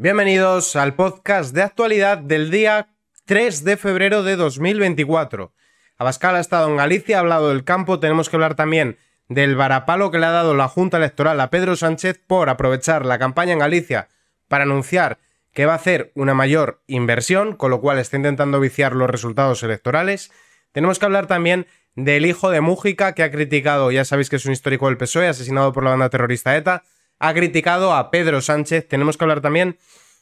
Bienvenidos al podcast de actualidad del día 3 de febrero de 2024. Abascal ha estado en Galicia, ha hablado del campo, tenemos que hablar también del varapalo que le ha dado la Junta Electoral a Pedro Sánchez por aprovechar la campaña en Galicia para anunciar que va a hacer una mayor inversión, con lo cual está intentando viciar los resultados electorales. Tenemos que hablar también del hijo de Mújica que ha criticado, ya sabéis que es un histórico del PSOE, asesinado por la banda terrorista ETA, ha criticado a Pedro Sánchez. Tenemos que hablar también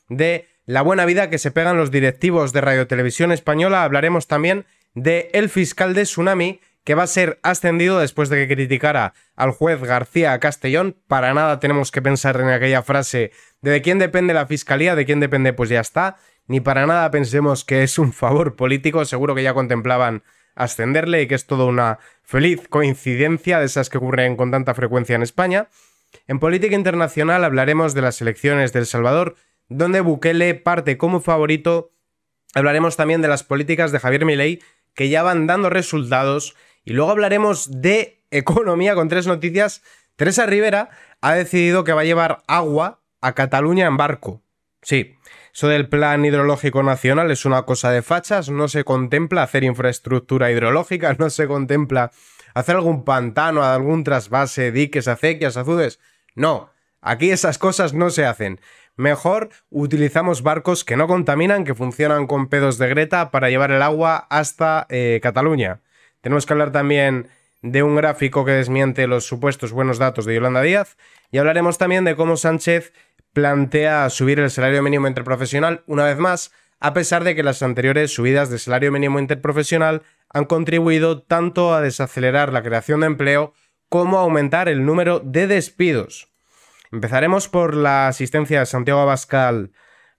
de la buena vida que se pegan los directivos de Radio Televisión Española. Hablaremos también de el fiscal de Tsunami, que va a ser ascendido después de que criticara al juez García Castellón. Para nada tenemos que pensar en aquella frase de de quién depende la fiscalía, de quién depende, pues ya está. Ni para nada pensemos que es un favor político, seguro que ya contemplaban ascenderle y que es toda una feliz coincidencia de esas que ocurren con tanta frecuencia en España. En política internacional hablaremos de las elecciones de El Salvador, donde Bukele parte como favorito. Hablaremos también de las políticas de Javier Milei, que ya van dando resultados. Y luego hablaremos de economía con tres noticias. Teresa Rivera ha decidido que va a llevar agua a Cataluña en barco. Sí, eso del plan hidrológico nacional es una cosa de fachas, no se contempla hacer infraestructura hidrológica, no se contempla hacer algún pantano, algún trasvase, diques, acequias, azudes. No, aquí esas cosas no se hacen. Mejor utilizamos barcos que no contaminan, que funcionan con pedos de Greta para llevar el agua hasta eh, Cataluña. Tenemos que hablar también de un gráfico que desmiente los supuestos buenos datos de Yolanda Díaz y hablaremos también de cómo Sánchez plantea subir el salario mínimo interprofesional una vez más, a pesar de que las anteriores subidas de salario mínimo interprofesional han contribuido tanto a desacelerar la creación de empleo como a aumentar el número de despidos. Empezaremos por la asistencia de Santiago Abascal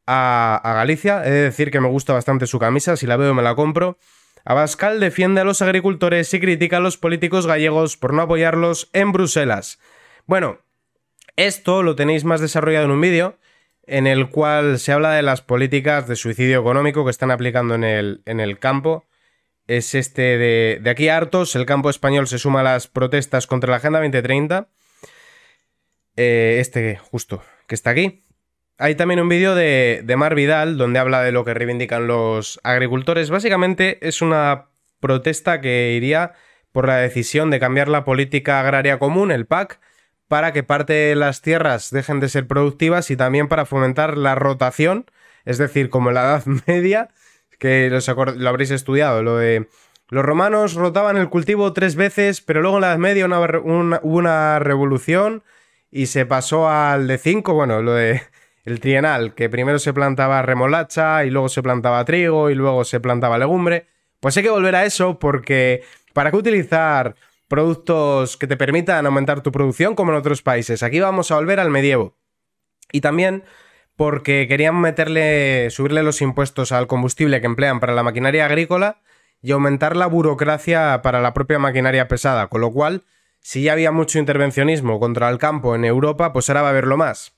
a, Galicia. He de decir que me gusta bastante su camisa, si la veo me la compro. Abascal defiende a los agricultores y critica a los políticos gallegos por no apoyarlos en Bruselas. Bueno, esto lo tenéis más desarrollado en un vídeo en el cual se habla de las políticas de suicidio económico que están aplicando en el, en el campo es este de, aquí hartos, el campo español se suma a las protestas contra la Agenda 2030. Eh, este justo, que está aquí. Hay también un vídeo de, de Mar Vidal donde habla de lo que reivindican los agricultores. Básicamente es una protesta que iría por la decisión de cambiar la política agraria común, el PAC, para que parte de las tierras dejen de ser productivas y también para fomentar la rotación, es decir, como la Edad Media, que lo habréis estudiado, lo de... Los romanos rotaban el cultivo tres veces, pero luego en la Edad Media una, hubo una revolución y se pasó al de cinco, bueno, lo de el trienal, que primero se plantaba remolacha y luego se plantaba trigo y luego se plantaba legumbre. Pues hay que volver a eso porque ¿para qué utilizar productos que te permitan aumentar tu producción como en otros países? Aquí vamos a volver al medievo. Y también porque querían meterle, subirle los impuestos al combustible que emplean para la maquinaria agrícola y aumentar la burocracia para la propia maquinaria pesada, con lo cual, si ya había mucho intervencionismo contra el campo en Europa, pues ahora va a haberlo más.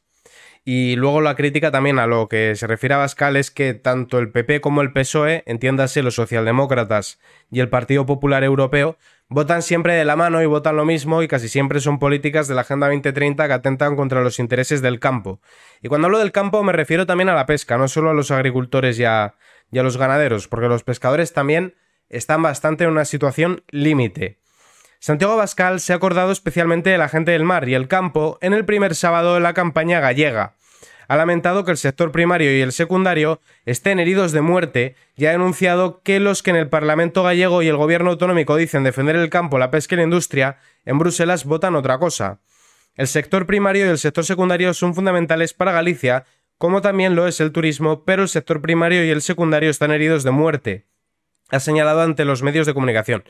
Y luego la crítica también a lo que se refiere a Bascal es que tanto el PP como el PSOE, entiéndase los socialdemócratas y el Partido Popular Europeo, votan siempre de la mano y votan lo mismo y casi siempre son políticas de la Agenda 2030 que atentan contra los intereses del campo. Y cuando hablo del campo me refiero también a la pesca, no solo a los agricultores y a, y a los ganaderos, porque los pescadores también están bastante en una situación límite. Santiago Bascal se ha acordado especialmente de la gente del mar y el campo en el primer sábado de la campaña gallega. Ha lamentado que el sector primario y el secundario estén heridos de muerte y ha denunciado que los que en el Parlamento gallego y el gobierno autonómico dicen defender el campo, la pesca y la industria, en Bruselas votan otra cosa. El sector primario y el sector secundario son fundamentales para Galicia, como también lo es el turismo, pero el sector primario y el secundario están heridos de muerte, ha señalado ante los medios de comunicación.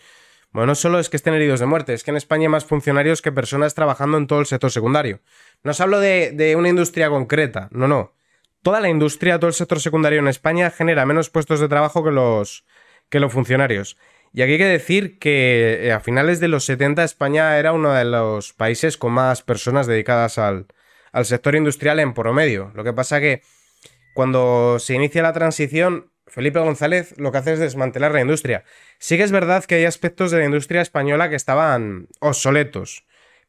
Bueno, no solo es que estén heridos de muerte, es que en España hay más funcionarios que personas trabajando en todo el sector secundario. No os hablo de, una industria concreta, no, no. Toda la industria, todo el sector secundario en España genera menos puestos de trabajo que los, que los funcionarios. Y aquí hay que decir que eh, a finales de los 70 España era uno de los países con más personas dedicadas al, al sector industrial en promedio. Lo que pasa que cuando se inicia la transición Felipe González lo que hace es desmantelar la industria. Sí que es verdad que hay aspectos de la industria española que estaban obsoletos,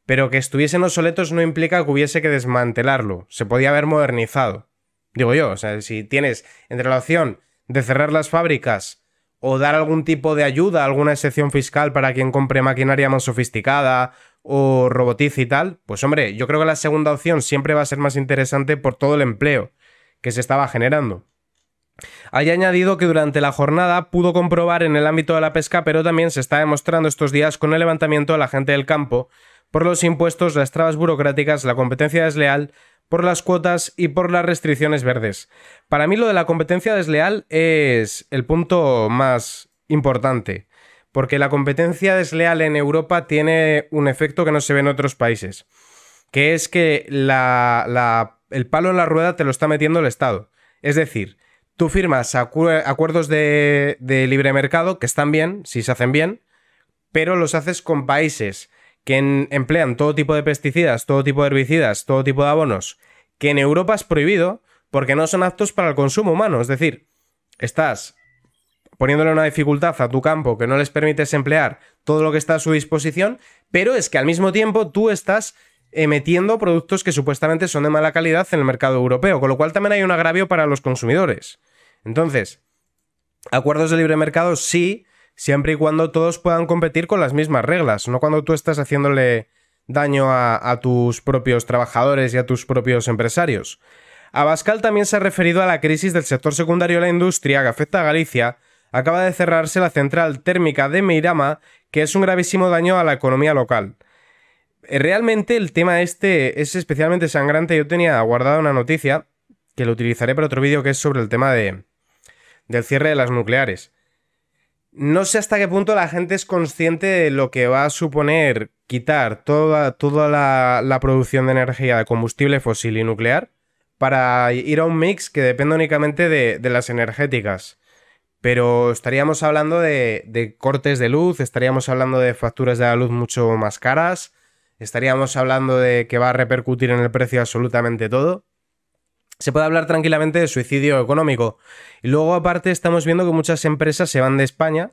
pero que estuviesen obsoletos no implica que hubiese que desmantelarlo, se podía haber modernizado. Digo yo, o sea, si tienes entre la opción de cerrar las fábricas o dar algún tipo de ayuda, alguna excepción fiscal para quien compre maquinaria más sofisticada o robotiz y tal, pues hombre, yo creo que la segunda opción siempre va a ser más interesante por todo el empleo que se estaba generando. Hay añadido que durante la jornada pudo comprobar en el ámbito de la pesca, pero también se está demostrando estos días con el levantamiento de la gente del campo, por los impuestos, las trabas burocráticas, la competencia desleal, por las cuotas y por las restricciones verdes. Para mí lo de la competencia desleal es el punto más importante, porque la competencia desleal en Europa tiene un efecto que no se ve en otros países, que es que el palo en la rueda te lo está metiendo el Estado. Es decir, Tú firmas acuerdos de, libre mercado que están bien, si se hacen bien, pero los haces con países que emplean todo tipo de pesticidas, todo tipo de herbicidas, todo tipo de abonos, que en Europa es prohibido porque no son aptos para el consumo humano. Es decir, estás poniéndole una dificultad a tu campo que no les permites emplear todo lo que está a su disposición, pero es que al mismo tiempo tú estás emitiendo productos que supuestamente son de mala calidad en el mercado europeo, con lo cual también hay un agravio para los consumidores. Entonces, acuerdos de libre mercado sí, siempre y cuando todos puedan competir con las mismas reglas, no cuando tú estás haciéndole daño a, tus propios trabajadores y a tus propios empresarios. Abascal también se ha referido a la crisis del sector secundario de la industria que afecta a Galicia. Acaba de cerrarse la central térmica de Meirama, que es un gravísimo daño a la economía local. Realmente el tema este es especialmente sangrante. Yo tenía guardada una noticia que lo utilizaré para otro vídeo que es sobre el tema de, del cierre de las nucleares. No sé hasta qué punto la gente es consciente de lo que va a suponer quitar toda, toda la, producción de energía de combustible fósil y nuclear para ir a un mix que depende únicamente de, las energéticas. Pero estaríamos hablando de, de, cortes de luz, estaríamos hablando de facturas de la luz mucho más caras, estaríamos hablando de que va a repercutir en el precio absolutamente todo se puede hablar tranquilamente de suicidio económico. Y luego aparte estamos viendo que muchas empresas se van de España,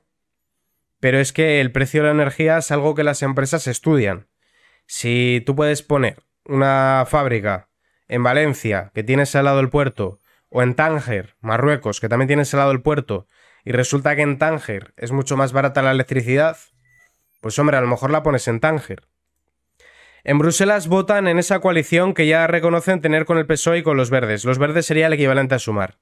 pero es que el precio de la energía es algo que las empresas estudian. Si tú puedes poner una fábrica en Valencia, que tienes al lado el puerto, o en Tánger, Marruecos, que también tienes al lado el puerto, y resulta que en Tánger es mucho más barata la electricidad, pues hombre, a lo mejor la pones en Tánger. En Bruselas votan en esa coalición que ya reconocen tener con el PSOE y con los verdes. Los verdes sería el equivalente a sumar.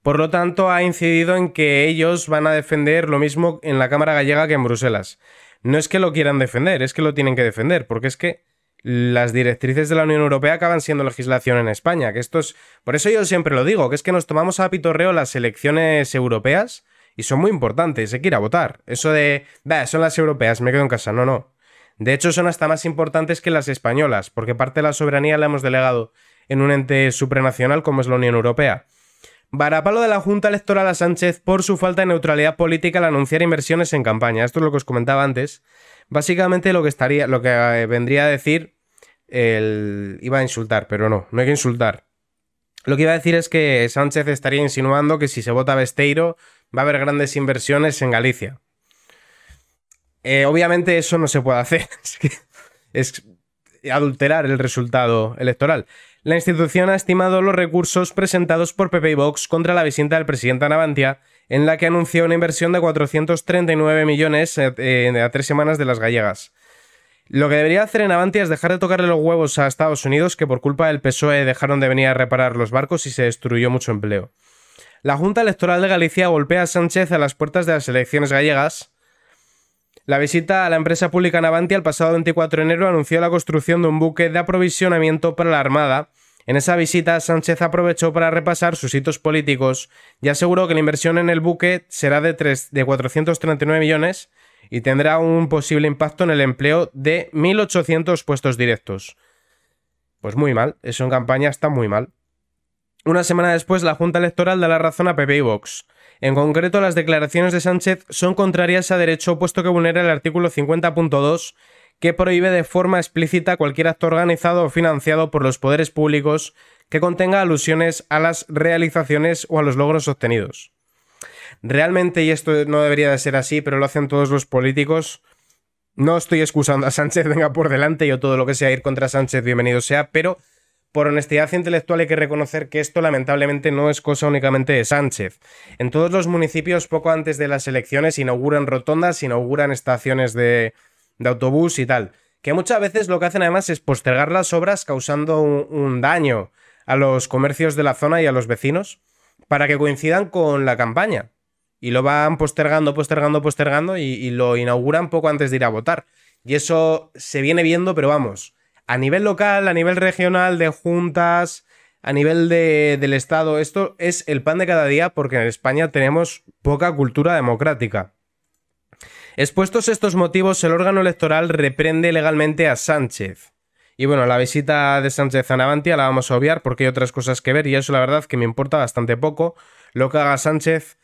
Por lo tanto, ha incidido en que ellos van a defender lo mismo en la Cámara gallega que en Bruselas. No es que lo quieran defender, es que lo tienen que defender, porque es que las directrices de la Unión Europea acaban siendo legislación en España, que esto Por eso yo siempre lo digo, que es que nos tomamos a pitorreo las elecciones europeas y son muy importantes, hay que ir a votar. Eso de, son las europeas, me quedo en casa, no, no. De hecho, son hasta más importantes que las españolas, porque parte de la soberanía la hemos delegado en un ente supranacional como es la Unión Europea. Varapalo de la Junta Electoral a Sánchez por su falta de neutralidad política al anunciar inversiones en campaña. Esto es lo que os comentaba antes. Básicamente lo que estaría, lo que eh, vendría a decir iba a insultar, pero no, no hay que insultar. Lo que iba a decir es que Sánchez estaría insinuando que si se vota Besteiro va a haber grandes inversiones en Galicia. Eh, obviamente eso no se puede hacer. Es, adulterar el resultado electoral. La institución ha estimado los recursos presentados por Pepe y Vox contra la visita del presidente Navantia, en la que anunció una inversión de 439 millones eh, eh, a tres semanas de las gallegas. Lo que debería hacer en es dejar de tocarle los huevos a Estados Unidos, que por culpa del PSOE dejaron de venir a reparar los barcos y se destruyó mucho empleo. La Junta Electoral de Galicia golpea a Sánchez a las puertas de las elecciones gallegas, la visita a la empresa pública Navantia el pasado 24 de enero anunció la construcción de un buque de aprovisionamiento para la Armada. En esa visita, Sánchez aprovechó para repasar sus hitos políticos y aseguró que la inversión en el buque será de, 439 millones y tendrá un posible impacto en el empleo de 1.800 puestos directos. Pues muy mal, eso en campaña está muy mal. Una semana después, la Junta Electoral da la razón a PP y Vox. En concreto, las declaraciones de Sánchez son contrarias a derecho puesto que vulnera el artículo 50.2 que prohíbe de forma explícita cualquier acto organizado o financiado por los poderes públicos que contenga alusiones a las realizaciones o a los logros obtenidos. Realmente, y esto no debería de ser así, pero lo hacen todos los políticos, no estoy excusando a Sánchez, venga por delante, yo todo lo que sea ir contra Sánchez, bienvenido sea, pero por honestidad intelectual hay que reconocer que esto lamentablemente no es cosa únicamente de Sánchez. En todos los municipios, poco antes de las elecciones, inauguran rotondas, inauguran estaciones de, autobús y tal. Que muchas veces lo que hacen además es postergar las obras causando un, daño a los comercios de la zona y a los vecinos para que coincidan con la campaña. Y lo van postergando, postergando, postergando y lo inauguran poco antes de ir a votar. Y eso se viene viendo, pero vamos, a nivel local, a nivel regional, de juntas, a nivel del Estado, esto es el pan de cada día porque en España tenemos poca cultura democrática. Expuestos estos motivos, el órgano electoral reprende legalmente a Sánchez. Y bueno, la visita de Sánchez a Navantia la vamos a obviar porque hay otras cosas que ver y eso la verdad que me importa bastante poco. Lo que haga Sánchez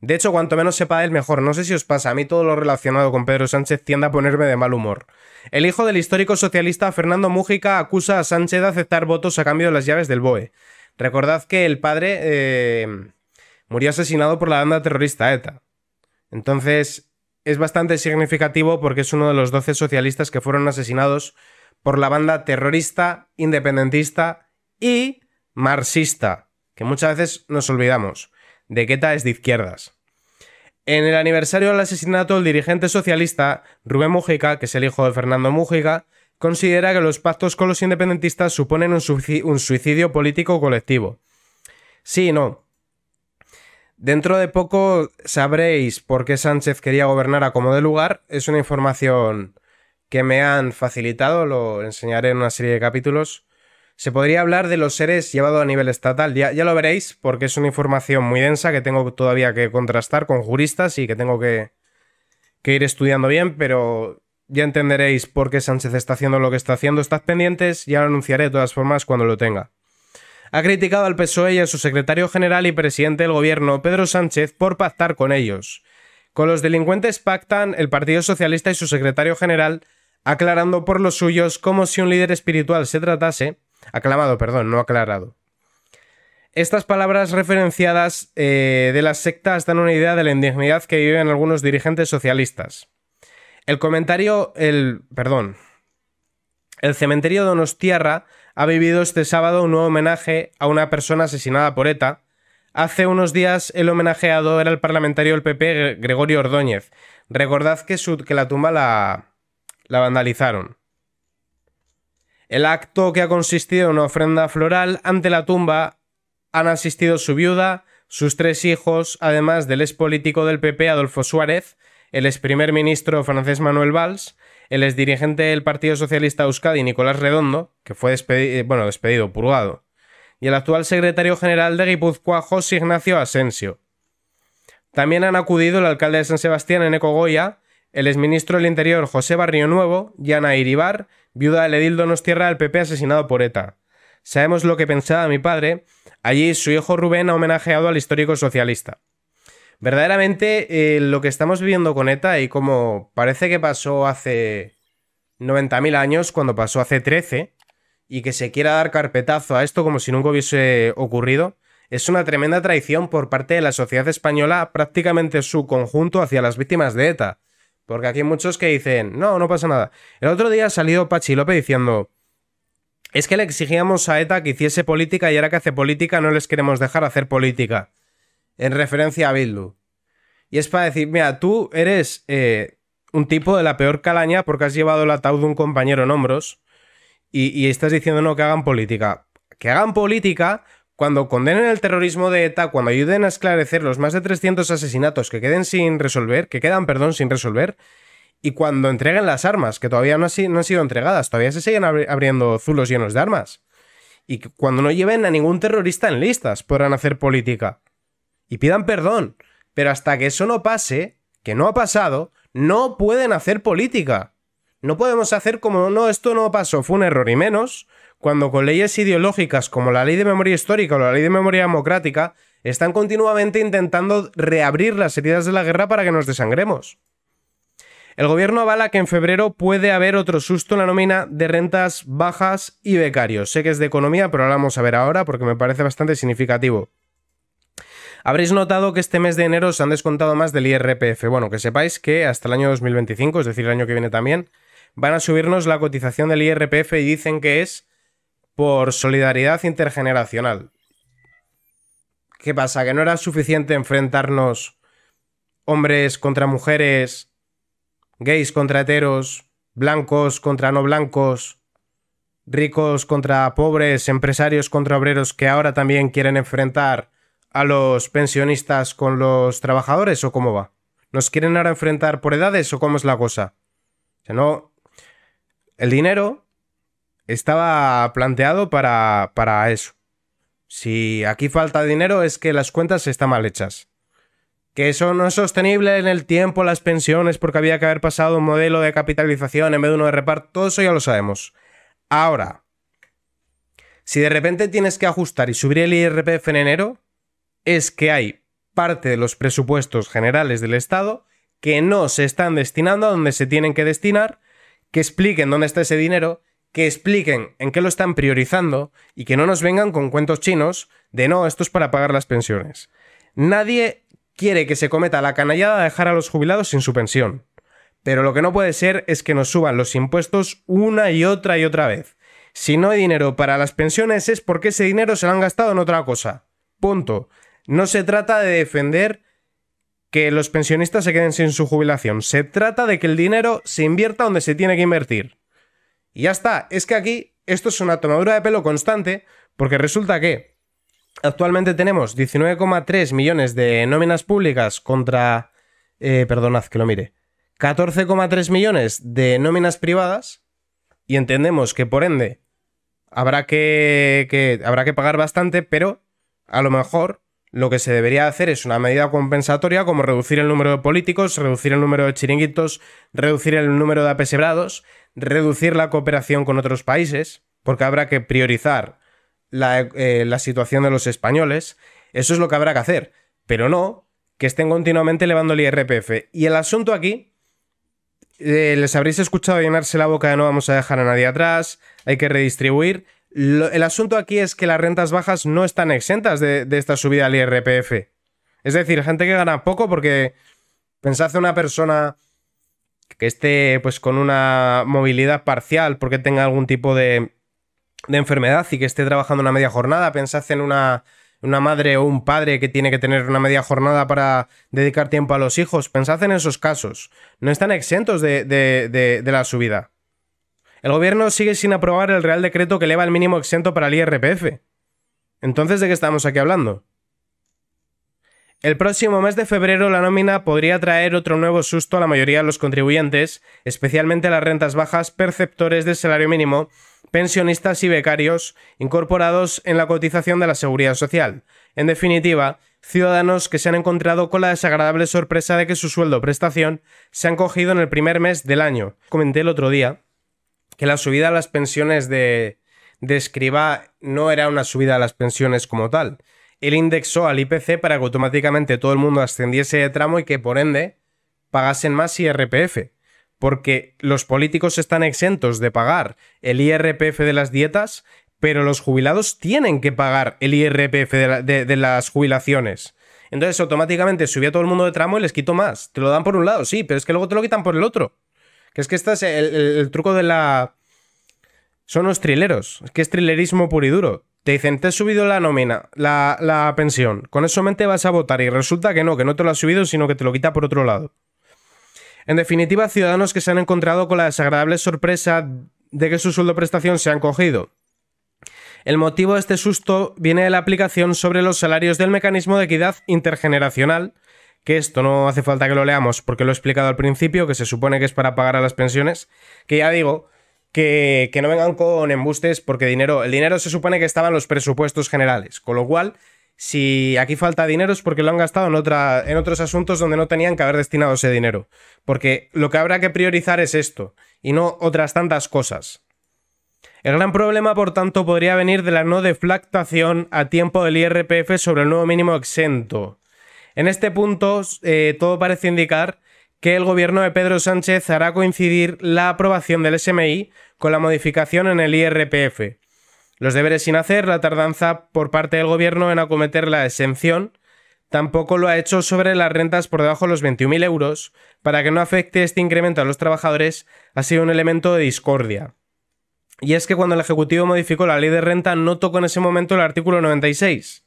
de hecho, cuanto menos sepa el mejor. No sé si os pasa, a mí todo lo relacionado con Pedro Sánchez tiende a ponerme de mal humor. El hijo del histórico socialista Fernando Mújica acusa a Sánchez de aceptar votos a cambio de las llaves del BOE. Recordad que el padre eh, murió asesinado por la banda terrorista ETA. Entonces, es bastante significativo porque es uno de los 12 socialistas que fueron asesinados por la banda terrorista, independentista y marxista, que muchas veces nos olvidamos de Queta es de izquierdas. En el aniversario del asesinato, el dirigente socialista Rubén Mujica, que es el hijo de Fernando Mujica, considera que los pactos con los independentistas suponen un, suicidio político colectivo. Sí y no. Dentro de poco sabréis por qué Sánchez quería gobernar a como de lugar. Es una información que me han facilitado, lo enseñaré en una serie de capítulos. Se podría hablar de los seres llevados a nivel estatal, ya, ya, lo veréis, porque es una información muy densa que tengo todavía que contrastar con juristas y que tengo que, que ir estudiando bien, pero ya entenderéis por qué Sánchez está haciendo lo que está haciendo. Estás pendientes, ya lo anunciaré de todas formas cuando lo tenga. Ha criticado al PSOE y a su secretario general y presidente del gobierno, Pedro Sánchez, por pactar con ellos. Con los delincuentes pactan el Partido Socialista y su secretario general, aclarando por los suyos como si un líder espiritual se tratase, Aclamado, perdón, no aclarado. Estas palabras referenciadas eh, de las sectas dan una idea de la indignidad que viven algunos dirigentes socialistas. El comentario, el, perdón, el cementerio de ha vivido este sábado un nuevo homenaje a una persona asesinada por ETA. Hace unos días el homenajeado era el parlamentario del PP Gregorio Ordóñez. Recordad que, su, que la tumba la, la vandalizaron. El acto que ha consistido en una ofrenda floral ante la tumba han asistido su viuda, sus tres hijos, además del ex político del PP Adolfo Suárez, el ex primer ministro francés Manuel Valls, el ex dirigente del Partido Socialista Euskadi Nicolás Redondo, que fue despedido, eh, bueno, despedido, purgado, y el actual secretario general de Guipúzcoa José Ignacio Asensio. También han acudido el alcalde de San Sebastián Eneco Goya, el ministro del Interior José Barrio Nuevo, Yana Iribar viuda del nos tierra del PP asesinado por ETA. Sabemos lo que pensaba mi padre. Allí su hijo Rubén ha homenajeado al histórico socialista. Verdaderamente, eh, lo que estamos viviendo con ETA y como parece que pasó hace 90.000 años, cuando pasó hace 13, y que se quiera dar carpetazo a esto como si nunca hubiese ocurrido, es una tremenda traición por parte de la sociedad española prácticamente su conjunto hacia las víctimas de ETA. Porque aquí hay muchos que dicen, no, no pasa nada. El otro día ha salido Pachi López diciendo, es que le exigíamos a ETA que hiciese política y ahora que hace política no les queremos dejar hacer política. En referencia a Bildu. Y es para decir, mira, tú eres eh, un tipo de la peor calaña porque has llevado el ataúd de un compañero en hombros y, y estás diciendo no que hagan política. Que hagan política, cuando condenen el terrorismo de ETA, cuando ayuden a esclarecer los más de 300 asesinatos que queden sin resolver, que quedan, perdón, sin resolver, y cuando entreguen las armas, que todavía no, han, no han sido entregadas, todavía se siguen abriendo zulos llenos de armas. Y cuando no lleven a ningún terrorista en listas, podrán hacer política. Y pidan perdón. Pero hasta que eso no pase, que no ha pasado, no pueden hacer política. No podemos hacer como, no, esto no pasó, fue un error y menos cuando con leyes ideológicas como la ley de memoria histórica o la ley de memoria democrática están continuamente intentando reabrir las heridas de la guerra para que nos desangremos. El gobierno avala que en febrero puede haber otro susto en la nómina de rentas bajas y becarios. Sé que es de economía, pero lo vamos a ver ahora porque me parece bastante significativo. Habréis notado que este mes de enero se han descontado más del IRPF. Bueno, que sepáis que hasta el año 2025, es decir, el año que viene también, van a subirnos la cotización del IRPF y dicen que es por solidaridad intergeneracional. ¿Qué pasa? ¿Que no era suficiente enfrentarnos hombres contra mujeres, gays contra heteros, blancos contra no blancos, ricos contra pobres, empresarios contra obreros que ahora también quieren enfrentar a los pensionistas con los trabajadores o cómo va? ¿Nos quieren ahora enfrentar por edades o cómo es la cosa? O no... El dinero estaba planteado para, eso. Si aquí falta dinero es que las cuentas están mal hechas. Que eso no es sostenible en el tiempo, las pensiones, porque había que haber pasado un modelo de capitalización en vez de uno de reparto, todo eso ya lo sabemos. Ahora, si de repente tienes que ajustar y subir el IRPF en enero, es que hay parte de los presupuestos generales del Estado que no se están destinando a donde se tienen que destinar, que expliquen dónde está ese dinero que expliquen en qué lo están priorizando y que no nos vengan con cuentos chinos de no, esto es para pagar las pensiones. Nadie quiere que se cometa la canallada de dejar a los jubilados sin su pensión. Pero lo que no puede ser es que nos suban los impuestos una y otra y otra vez. Si no hay dinero para las pensiones es porque ese dinero se lo han gastado en otra cosa. Punto. No se trata de defender que los pensionistas se queden sin su jubilación. Se trata de que el dinero se invierta donde se tiene que invertir. Y ya está. Es que aquí esto es una tomadura de pelo constante porque resulta que actualmente tenemos 19,3 millones de nóminas públicas contra... Eh, perdonad que lo mire. 14,3 millones de nóminas privadas y entendemos que por ende habrá habrá que pagar bastante, pero a lo mejor lo que se debería hacer es una medida compensatoria como reducir el número de políticos, reducir el número de chiringuitos, reducir el número de apesebrados, reducir la cooperación con otros países, porque habrá que priorizar la, eh, situación de los españoles. Eso es lo que habrá que hacer, pero no que estén continuamente elevando el IRPF. Y el asunto aquí, eh, les habréis escuchado llenarse la boca de no vamos a dejar a nadie atrás, hay que redistribuir el asunto aquí es que las rentas bajas no están exentas de, esta subida al IRPF. Es decir, gente que gana poco porque pensad una persona que esté pues, con una movilidad parcial porque tenga algún tipo de, enfermedad y que esté trabajando una media jornada. Pensad en una, madre o un padre que tiene que tener una media jornada para dedicar tiempo a los hijos. Pensad en esos casos. No están exentos de la subida. El gobierno sigue sin aprobar el Real Decreto que eleva el mínimo exento para el IRPF. Entonces, ¿de qué estamos aquí hablando? El próximo mes de febrero la nómina podría traer otro nuevo susto a la mayoría de los contribuyentes, especialmente a las rentas bajas, perceptores del salario mínimo, pensionistas y becarios incorporados en la cotización de la seguridad social. En definitiva, ciudadanos que se han encontrado con la desagradable sorpresa de que su sueldo o prestación se han cogido en el primer mes del año. Comenté el otro día que la subida a las pensiones de, de no era una subida a las pensiones como tal. Él indexó al IPC para que automáticamente todo el mundo ascendiese de tramo y que por ende pagasen más IRPF. Porque los políticos están exentos de pagar el IRPF de las dietas, pero los jubilados tienen que pagar el IRPF de, de las jubilaciones. Entonces automáticamente subía todo el mundo de tramo y les quito más. Te lo dan por un lado, sí, pero es que luego te lo quitan por el otro. Que es que este es el, truco de la. Son los trileros. Es que es trilerismo puro y duro. Te dicen, te he subido la nómina, la, la pensión. Con eso mente vas a votar. Y resulta que no, que no te lo has subido, sino que te lo quita por otro lado. En definitiva, ciudadanos que se han encontrado con la desagradable sorpresa de que su sueldo prestación se han cogido. El motivo de este susto viene de la aplicación sobre los salarios del mecanismo de equidad intergeneracional, que esto no hace falta que lo leamos porque lo he explicado al principio, que se supone que es para pagar a las pensiones, que ya digo, que, no vengan con embustes porque dinero, el dinero se supone que estaba en los presupuestos generales, con lo cual, si aquí falta dinero es porque lo han gastado en, otra, en otros asuntos donde no tenían que haber destinado ese dinero, porque lo que habrá que priorizar es esto y no otras tantas cosas. El gran problema, por tanto, podría venir de la no deflactación a tiempo del IRPF sobre el nuevo mínimo exento. En este punto, eh, todo parece indicar que el gobierno de Pedro Sánchez hará coincidir la aprobación del SMI con la modificación en el IRPF. Los deberes sin hacer, la tardanza por parte del gobierno en acometer la exención, tampoco lo ha hecho sobre las rentas por debajo de los 21.000 euros, para que no afecte este incremento a los trabajadores, ha sido un elemento de discordia. Y es que cuando el Ejecutivo modificó la ley de renta no tocó en ese momento el artículo 96.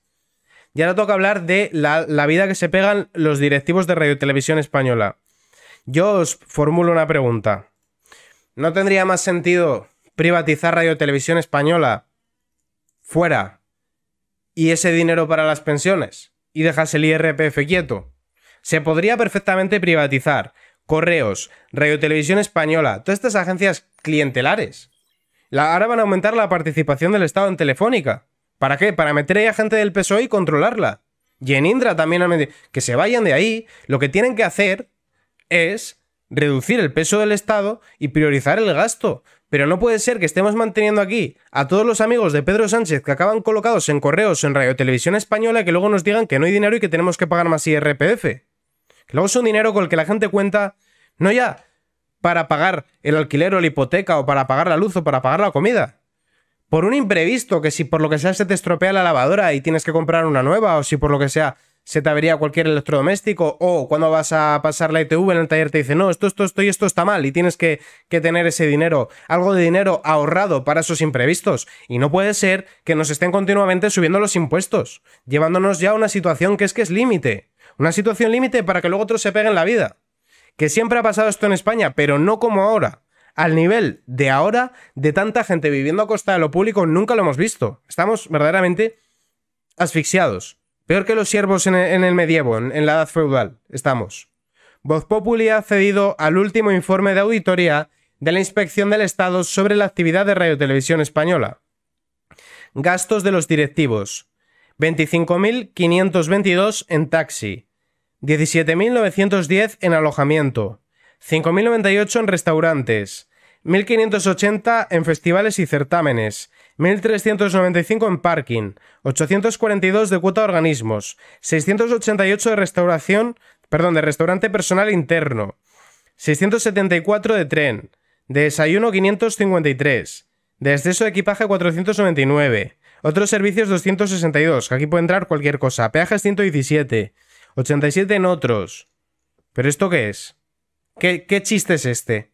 Y ahora toca hablar de la, vida que se pegan los directivos de Radio Española. Yo os formulo una pregunta. ¿No tendría más sentido privatizar Radio Televisión Española fuera y ese dinero para las pensiones y dejas el IRPF quieto? Se podría perfectamente privatizar Correos, Radio Televisión Española, todas estas agencias clientelares. ahora van a aumentar la participación del Estado en Telefónica. ¿Para qué? Para meter ahí a gente del PSOE y controlarla. Y en Indra también Que se vayan de ahí. Lo que tienen que hacer es reducir el peso del Estado y priorizar el gasto. Pero no puede ser que estemos manteniendo aquí a todos los amigos de Pedro Sánchez que acaban colocados en correos en Radio Televisión Española que luego nos digan que no hay dinero y que tenemos que pagar más IRPF. Que luego es un dinero con el que la gente cuenta, no ya para pagar el alquiler o la hipoteca o para pagar la luz o para pagar la comida, por un imprevisto, que si por lo que sea se te estropea la lavadora y tienes que comprar una nueva, o si por lo que sea se te avería cualquier electrodoméstico, o cuando vas a pasar la ITV en el taller te dice, no, esto, esto, esto y esto está mal, y tienes que, que, tener ese dinero, algo de dinero ahorrado para esos imprevistos. Y no puede ser que nos estén continuamente subiendo los impuestos, llevándonos ya a una situación que es que es límite, una situación límite para que luego otros se peguen la vida. Que siempre ha pasado esto en España, pero no como ahora al nivel de ahora de tanta gente viviendo a costa de lo público, nunca lo hemos visto. Estamos verdaderamente asfixiados. Peor que los siervos en e, el, medievo, en, la edad feudal. Estamos. Voz Populi ha cedido al último informe de auditoría de la Inspección del Estado sobre la actividad de Radio Española. Gastos de los directivos. 25.522 en taxi. 17.910 en alojamiento. 5.098 en restaurantes, 1.580 en festivales y certámenes, 1.395 en parking, 842 de cuota de organismos, 688 de restauración, perdón, de restaurante personal interno, 674 de tren, de desayuno 553, de exceso de equipaje 499, otros servicios 262, que aquí puede entrar cualquier cosa, peajes 117, 87 en otros. ¿Pero esto qué es? ¿Qué, chiste es este?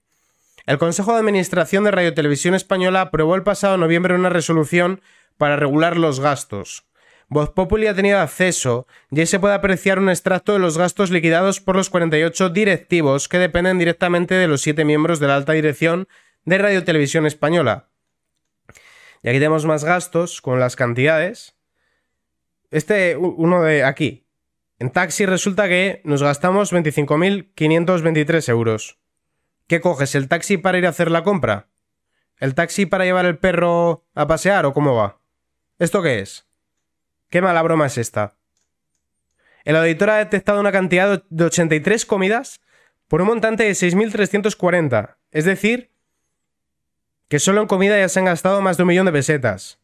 El Consejo de Administración de Radio Televisión Española aprobó el pasado noviembre una resolución para regular los gastos. Voz Populi ha tenido acceso y ahí se puede apreciar un extracto de los gastos liquidados por los 48 directivos que dependen directamente de los 7 miembros de la alta dirección de Radio Televisión Española. Y aquí tenemos más gastos con las cantidades. Este, uno de aquí, en taxi resulta que nos gastamos 25.523 euros. ¿Qué coges? ¿El taxi para ir a hacer la compra? ¿El taxi para llevar el perro a pasear o cómo va? ¿Esto qué es? ¿Qué mala broma es esta? El auditor ha detectado una cantidad de 83 comidas por un montante de 6.340. Es decir, que solo en comida ya se han gastado más de un millón de pesetas.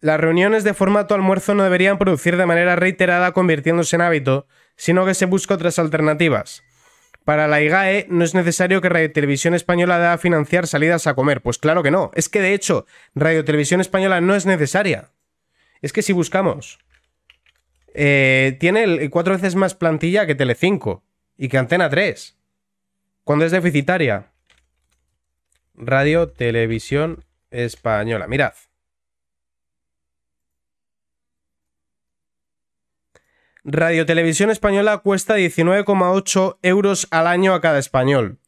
Las reuniones de formato almuerzo no deberían producir de manera reiterada convirtiéndose en hábito, sino que se busca otras alternativas. Para la IGAE no es necesario que Radio Televisión Española deba financiar salidas a comer. Pues claro que no. Es que de hecho, Radio Televisión Española no es necesaria. Es que si buscamos, eh, tiene eh, cuatro veces más plantilla que Telecinco y que Antena 3. Cuando es deficitaria. Radio Televisión Española. Mirad. Radio Televisión Española cuesta 19,8 euros al año a cada español.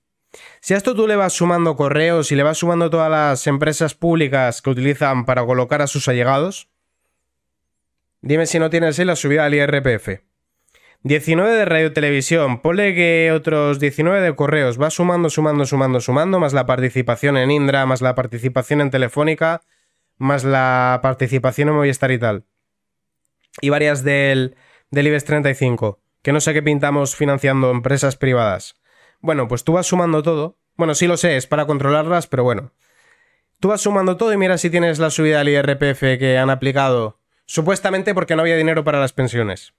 Si a esto tú le vas sumando correos y le vas sumando todas las empresas públicas que utilizan para colocar a sus allegados, dime si no tienes ahí la subida al IRPF. 19 de radio televisión, ponle que otros 19 de correos, va sumando, sumando, sumando, sumando, más la participación en Indra, más la participación en Telefónica, más la participación en Movistar y tal. Y varias del del IBEX 35, que no sé qué pintamos financiando empresas privadas. Bueno, pues tú vas sumando todo. Bueno, sí lo sé, es para controlarlas, pero bueno. Tú vas sumando todo y mira si tienes la subida del IRPF que han aplicado, supuestamente porque no había dinero para las pensiones.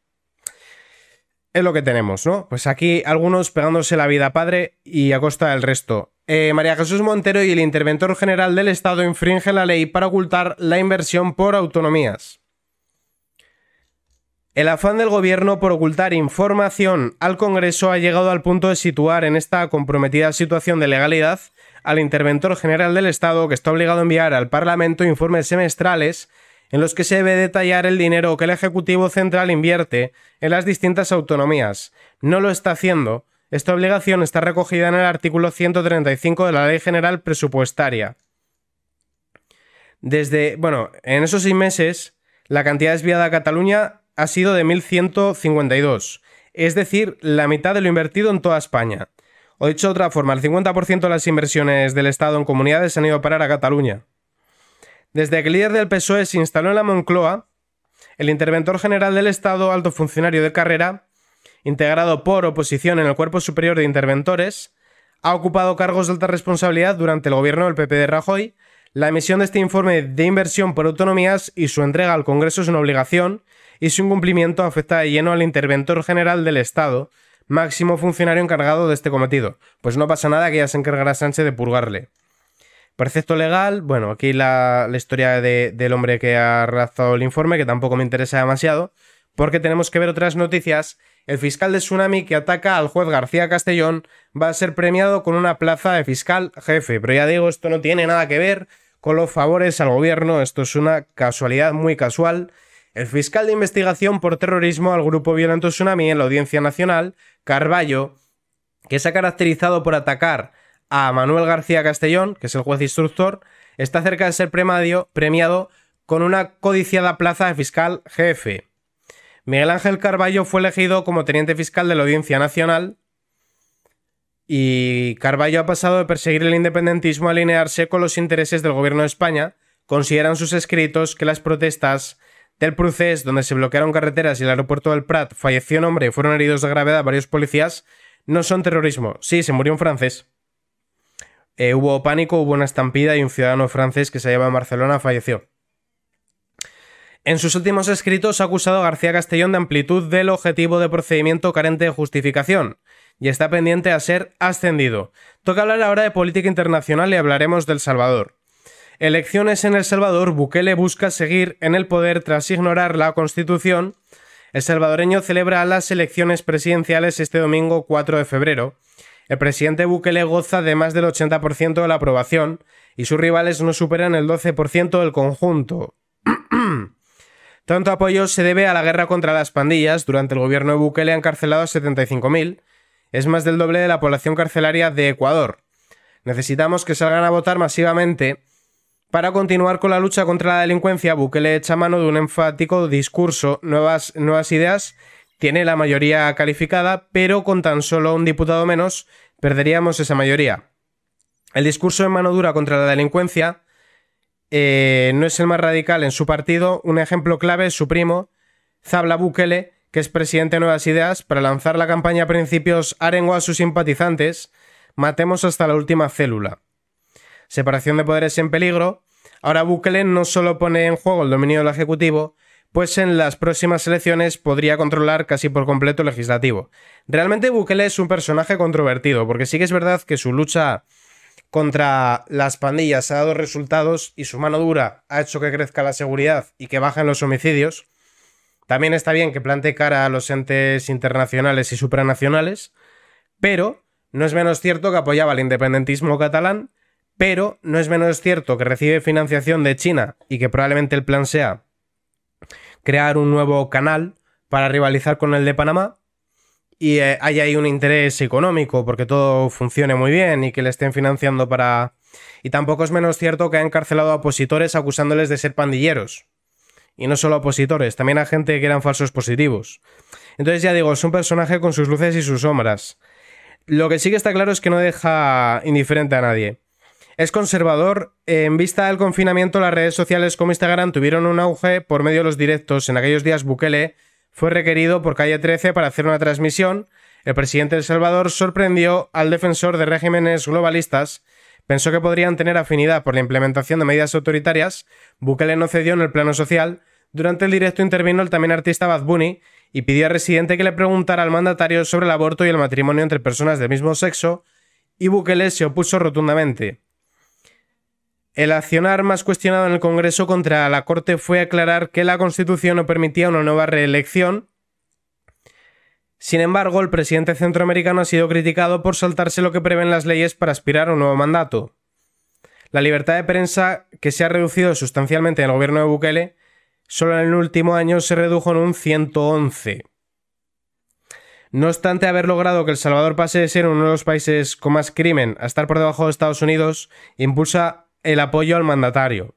Es lo que tenemos, ¿no? Pues aquí algunos pegándose la vida padre y a costa del resto. Eh, María Jesús Montero y el interventor general del Estado infringen la ley para ocultar la inversión por autonomías. El afán del gobierno por ocultar información al Congreso ha llegado al punto de situar en esta comprometida situación de legalidad al interventor general del Estado que está obligado a enviar al Parlamento informes semestrales en los que se debe detallar el dinero que el Ejecutivo Central invierte en las distintas autonomías. No lo está haciendo. Esta obligación está recogida en el artículo 135 de la Ley General Presupuestaria. Desde, bueno, en esos seis meses, la cantidad desviada a Cataluña ha sido de 1.152, es decir, la mitad de lo invertido en toda España. O dicho de otra forma, el 50% de las inversiones del Estado en comunidades han ido a parar a Cataluña. Desde que el líder del PSOE se instaló en la Moncloa, el interventor general del Estado, alto funcionario de carrera, integrado por oposición en el Cuerpo Superior de Interventores, ha ocupado cargos de alta responsabilidad durante el gobierno del PP de Rajoy. La emisión de este informe de inversión por autonomías y su entrega al Congreso es una obligación y su incumplimiento afecta de lleno al interventor general del Estado, máximo funcionario encargado de este cometido. Pues no pasa nada que ya se encargará Sánchez de purgarle. Precepto legal, bueno, aquí la, historia del hombre que ha redactado el informe, que tampoco me interesa demasiado, porque tenemos que ver otras noticias. El fiscal de Tsunami que ataca al juez García Castellón va a ser premiado con una plaza de fiscal jefe, pero ya digo, esto no tiene nada que ver con los favores al gobierno, esto es una casualidad muy casual. El fiscal de investigación por terrorismo al grupo violento Tsunami en la Audiencia Nacional, Carballo, que se ha caracterizado por atacar a Manuel García Castellón, que es el juez instructor, está cerca de ser premiado con una codiciada plaza de fiscal jefe. Miguel Ángel Carballo fue elegido como teniente fiscal de la Audiencia Nacional y Carballo ha pasado de perseguir el independentismo a alinearse con los intereses del gobierno de España. Consideran sus escritos que las protestas del Procés, donde se bloquearon carreteras y el aeropuerto del Prat falleció un hombre y fueron heridos de gravedad varios policías, no son terrorismo. Sí, se murió un francés. Eh, hubo pánico, hubo una estampida y un ciudadano francés que se llama a Barcelona falleció. En sus últimos escritos ha acusado a García Castellón de amplitud del objetivo de procedimiento carente de justificación y está pendiente a ser ascendido. Toca hablar ahora de política internacional y hablaremos del Salvador. Elecciones en El Salvador, Bukele busca seguir en el poder tras ignorar la Constitución. El salvadoreño celebra las elecciones presidenciales este domingo 4 de febrero. El presidente Bukele goza de más del 80% de la aprobación y sus rivales no superan el 12% del conjunto. Tanto apoyo se debe a la guerra contra las pandillas. Durante el gobierno de Bukele han carcelado a 75.000. Es más del doble de la población carcelaria de Ecuador. Necesitamos que salgan a votar masivamente para continuar con la lucha contra la delincuencia, Bukele echa mano de un enfático discurso, nuevas, ideas, tiene la mayoría calificada, pero con tan solo un diputado menos perderíamos esa mayoría. El discurso de mano dura contra la delincuencia eh, no es el más radical en su partido. Un ejemplo clave es su primo, Zabla Bukele, que es presidente de Nuevas Ideas, para lanzar la campaña a principios arengo a sus simpatizantes, matemos hasta la última célula separación de poderes en peligro, ahora Bukele no solo pone en juego el dominio del Ejecutivo, pues en las próximas elecciones podría controlar casi por completo el legislativo. Realmente Bukele es un personaje controvertido, porque sí que es verdad que su lucha contra las pandillas ha dado resultados y su mano dura ha hecho que crezca la seguridad y que bajen los homicidios. También está bien que plante cara a los entes internacionales y supranacionales, pero no es menos cierto que apoyaba el independentismo catalán pero no es menos cierto que recibe financiación de China y que probablemente el plan sea crear un nuevo canal para rivalizar con el de Panamá y eh, haya ahí un interés económico porque todo funcione muy bien y que le estén financiando para... Y tampoco es menos cierto que ha encarcelado a opositores acusándoles de ser pandilleros. Y no solo a opositores, también a gente que eran falsos positivos. Entonces ya digo, es un personaje con sus luces y sus sombras. Lo que sí que está claro es que no deja indiferente a nadie es conservador. En vista del confinamiento, las redes sociales como Instagram tuvieron un auge por medio de los directos. En aquellos días, Bukele fue requerido por Calle 13 para hacer una transmisión. El presidente de El Salvador sorprendió al defensor de regímenes globalistas. Pensó que podrían tener afinidad por la implementación de medidas autoritarias. Bukele no cedió en el plano social. Durante el directo intervino el también artista Bad y pidió al residente que le preguntara al mandatario sobre el aborto y el matrimonio entre personas del mismo sexo, y Bukele se opuso rotundamente. El accionar más cuestionado en el Congreso contra la Corte fue aclarar que la Constitución no permitía una nueva reelección. Sin embargo, el presidente centroamericano ha sido criticado por saltarse lo que prevén las leyes para aspirar a un nuevo mandato. La libertad de prensa, que se ha reducido sustancialmente en el gobierno de Bukele, solo en el último año se redujo en un 111. No obstante haber logrado que El Salvador pase de ser uno de los países con más crimen a estar por debajo de Estados Unidos, impulsa el apoyo al mandatario.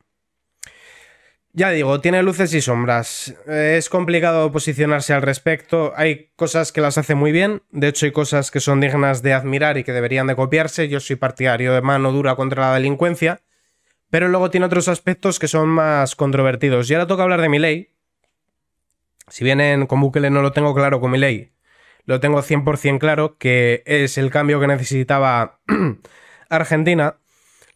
Ya digo, tiene luces y sombras. Es complicado posicionarse al respecto. Hay cosas que las hace muy bien. De hecho, hay cosas que son dignas de admirar y que deberían de copiarse. Yo soy partidario de mano dura contra la delincuencia. Pero luego tiene otros aspectos que son más controvertidos. Y ahora toca hablar de mi ley. Si bien en, con Bukele no lo tengo claro con mi ley, lo tengo 100% claro que es el cambio que necesitaba Argentina.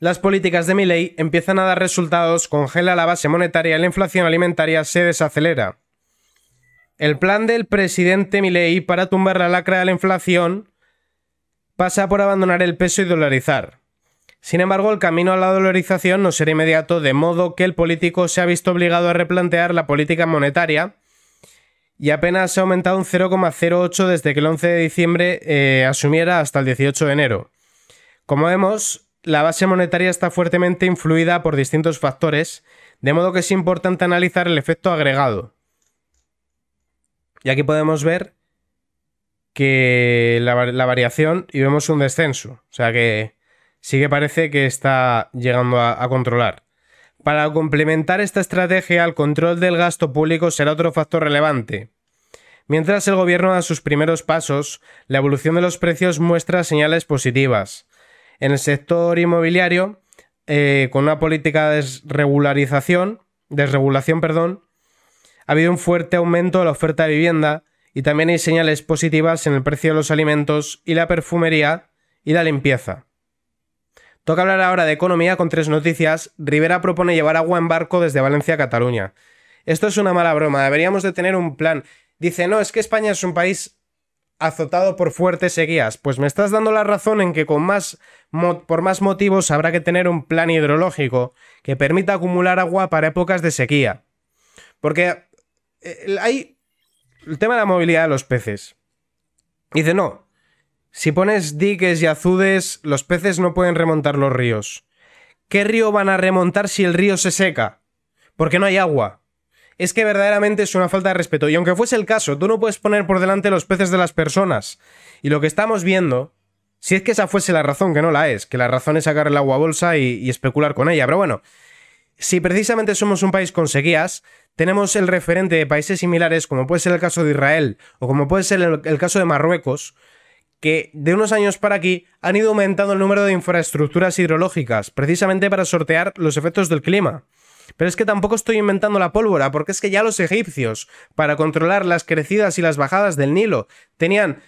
Las políticas de Milley empiezan a dar resultados, congela la base monetaria y la inflación alimentaria se desacelera. El plan del presidente Milley para tumbar la lacra de la inflación pasa por abandonar el peso y dolarizar. Sin embargo, el camino a la dolarización no será inmediato, de modo que el político se ha visto obligado a replantear la política monetaria y apenas ha aumentado un 0,08 desde que el 11 de diciembre eh, asumiera hasta el 18 de enero. Como vemos, la base monetaria está fuertemente influida por distintos factores, de modo que es importante analizar el efecto agregado. Y aquí podemos ver que la, variación y vemos un descenso, o sea que sí que parece que está llegando a controlar. Para complementar esta estrategia, el control del gasto público será otro factor relevante. Mientras el gobierno da sus primeros pasos, la evolución de los precios muestra señales positivas en el sector inmobiliario, eh, con una política de desregularización, desregulación, perdón, ha habido un fuerte aumento de la oferta de vivienda y también hay señales positivas en el precio de los alimentos y la perfumería y la limpieza. Toca hablar ahora de economía con tres noticias. Rivera propone llevar agua en barco desde Valencia a Cataluña. Esto es una mala broma, deberíamos de tener un plan. Dice, no, es que España es un país azotado por fuertes sequías. Pues me estás dando la razón en que con más por más motivos habrá que tener un plan hidrológico que permita acumular agua para épocas de sequía. Porque eh, hay el tema de la movilidad de los peces. Dice, no, si pones diques y azudes, los peces no pueden remontar los ríos. ¿Qué río van a remontar si el río se seca? Porque no hay agua es que verdaderamente es una falta de respeto. Y aunque fuese el caso, tú no puedes poner por delante los peces de las personas. Y lo que estamos viendo, si es que esa fuese la razón, que no la es, que la razón es sacar el agua a bolsa y, especular con ella. Pero bueno, si precisamente somos un país con sequías, tenemos el referente de países similares, como puede ser el caso de Israel o como puede ser el caso de Marruecos, que de unos años para aquí han ido aumentando el número de infraestructuras hidrológicas, precisamente para sortear los efectos del clima. Pero es que tampoco estoy inventando la pólvora, porque es que ya los egipcios, para controlar las crecidas y las bajadas del Nilo, tenían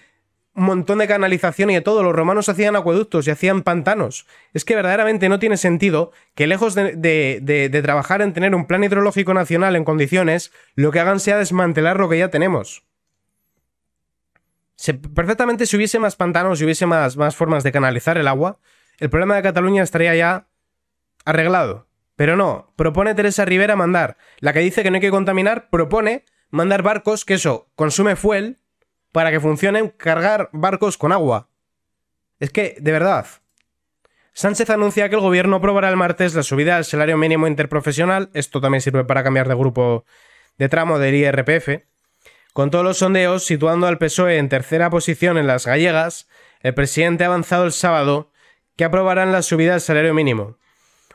un montón de canalización y de todo. Los romanos hacían acueductos y hacían pantanos. Es que verdaderamente no tiene sentido que lejos de, trabajar en tener un plan hidrológico nacional en condiciones, lo que hagan sea desmantelar lo que ya tenemos. perfectamente si hubiese más pantanos y si hubiese más formas de canalizar el agua, el problema de Cataluña estaría ya arreglado. Pero no, propone Teresa Rivera mandar, la que dice que no hay que contaminar, propone mandar barcos que eso consume fuel para que funcionen cargar barcos con agua. Es que, de verdad. Sánchez anuncia que el gobierno aprobará el martes la subida al salario mínimo interprofesional. Esto también sirve para cambiar de grupo de tramo del IRPF. Con todos los sondeos situando al PSOE en tercera posición en las gallegas, el presidente ha avanzado el sábado que aprobarán la subida al salario mínimo.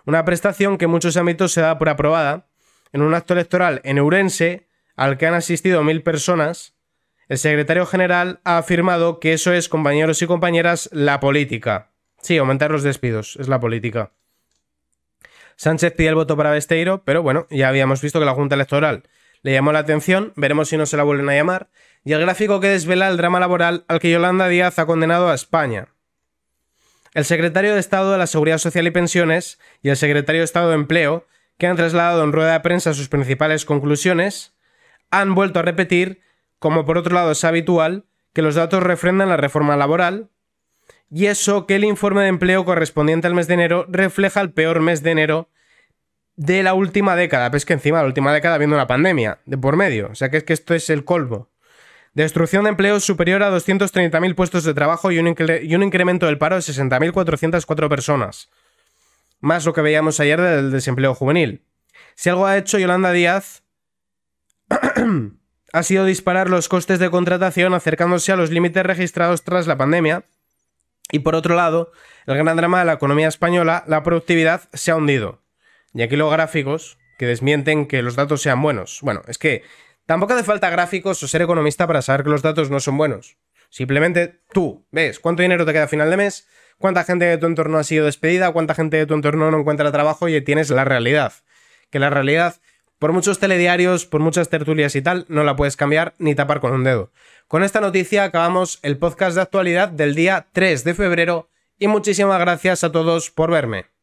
Una prestación que en muchos ámbitos se da por aprobada. En un acto electoral en Eurense, al que han asistido mil personas, el secretario general ha afirmado que eso es, compañeros y compañeras, la política. Sí, aumentar los despidos, es la política. Sánchez pide el voto para Besteiro, pero bueno, ya habíamos visto que la Junta Electoral le llamó la atención, veremos si no se la vuelven a llamar, y el gráfico que desvela el drama laboral al que Yolanda Díaz ha condenado a España el secretario de Estado de la Seguridad Social y Pensiones y el secretario de Estado de Empleo, que han trasladado en rueda de prensa sus principales conclusiones, han vuelto a repetir, como por otro lado es habitual, que los datos refrendan la reforma laboral, y eso que el informe de empleo correspondiente al mes de enero refleja el peor mes de enero de la última década. es que encima, la última década viendo una pandemia de por medio. O sea que es que esto es el colmo. Destrucción de empleos superior a 230.000 puestos de trabajo y un, incremento del paro de 60.404 personas. Más lo que veíamos ayer del desempleo juvenil. Si algo ha hecho Yolanda Díaz, ha sido disparar los costes de contratación acercándose a los límites registrados tras la pandemia. Y por otro lado, el gran drama de la economía española, la productividad se ha hundido. Y aquí los gráficos que desmienten que los datos sean buenos. Bueno, es que Tampoco hace falta gráficos o ser economista para saber que los datos no son buenos. Simplemente tú ves cuánto dinero te queda a final de mes, cuánta gente de tu entorno ha sido despedida, cuánta gente de tu entorno no encuentra trabajo y tienes la realidad. Que la realidad, por muchos telediarios, por muchas tertulias y tal, no la puedes cambiar ni tapar con un dedo. Con esta noticia acabamos el podcast de actualidad del día 3 de febrero y muchísimas gracias a todos por verme.